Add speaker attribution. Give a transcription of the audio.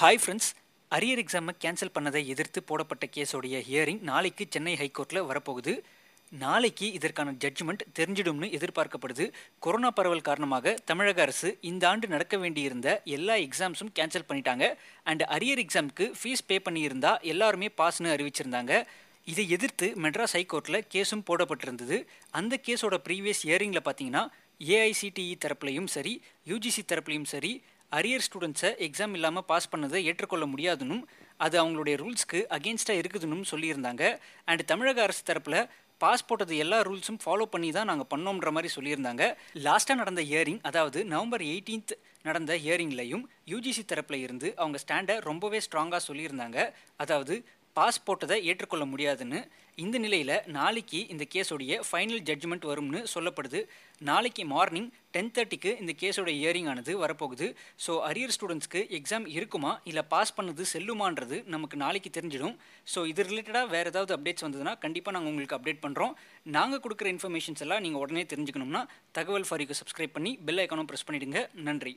Speaker 1: hi friends arrear எக்ஸாமை cancel பண்ணதை எதிர்த்து போடப்பட்ட கேஸோடைய ஹியரிங் நாளைக்கு சென்னை ஹைகோர்ட்டில் வரப்போகுது நாளைக்கு இதற்கான ஜட்ஜ்மெண்ட் தெரிஞ்சிடும்னு எதிர்பார்க்கப்படுது கொரோனா பரவல் காரணமாக தமிழக அரசு இந்த ஆண்டு நடக்க வேண்டியிருந்த எல்லா எக்ஸாம்ஸும் கேன்சல் பண்ணிட்டாங்க அண்ட் அரியர் எக்ஸாமுக்கு ஃபீஸ் பே பண்ணியிருந்தா எல்லாருமே பாஸ்னு அறிவிச்சிருந்தாங்க இதை எதிர்த்து மெட்ராஸ் ஹைகோர்ட்டில் கேஸும் போடப்பட்டிருந்தது அந்த கேஸோட ப்ரீவியஸ் ஹியரிங்கில் பார்த்தீங்கன்னா ஏஐசிடிஇ e தரப்புலையும் சரி யூஜிசி தரப்புலையும் சரி அரியர் ஸ்டூடெண்ட்ஸை எக்ஸாம் இல்லாமல் பாஸ் பண்ணதை ஏற்றுக்கொள்ள முடியாதுனும் அது அவங்களுடைய ரூல்ஸ்க்கு அகேன்ஸ்டாக இருக்குதுன்னு சொல்லியிருந்தாங்க அண்ட் தமிழக அரசு தரப்பில் பாஸ் போட்டது எல்லா ரூல்ஸும் ஃபாலோ பண்ணி தான் நாங்கள் பண்ணோம்ன்ற மாதிரி சொல்லியிருந்தாங்க லாஸ்ட்டாக நடந்த இயரிங் அதாவது நவம்பர் எயிட்டீன்த் நடந்த ஹியரிங்லையும் யூஜிசி தரப்பில் இருந்து அவங்க ஸ்டாண்டை ரொம்பவே ஸ்ட்ராங்காக சொல்லியிருந்தாங்க அதாவது பாஸ் ஏற்றுக்கொள்ள முடியாதுன்னு இந்த நிலையில் நாளைக்கு இந்த கேஸோடைய ஃபைனல் ஜட்ஜ்மெண்ட் வரும்னு சொல்லப்படுது நாளைக்கு மார்னிங் டென் தேர்ட்டிக்கு இந்த கேஸோட ஹியரிங் ஆனது வரப்போகுது ஸோ அரியர் ஸ்டூடெண்ட்ஸ்க்கு எக்ஸாம் இருக்குமா இல்லை பாஸ் பண்ணது செல்லுமான்றது நமக்கு நாளைக்கு தெரிஞ்சிடும் ஸோ இது ரிலேட்டடாக வேறு ஏதாவது அப்டேட்ஸ் வந்ததுன்னா கண்டிப்பாக நாங்கள் உங்களுக்கு அப்டேட் பண்ணுறோம் நாங்கள் கொடுக்குற இன்ஃபர்மேஷன்ஸ் எல்லாம் நீங்கள் உடனே தெரிஞ்சுக்கணும்னா தகவல் ஃபாரிக்கு சப்ஸ்கிரைப் பண்ணி பெல் ஐக்கானும் ப்ரெஸ் பண்ணிவிடுங்க நன்றி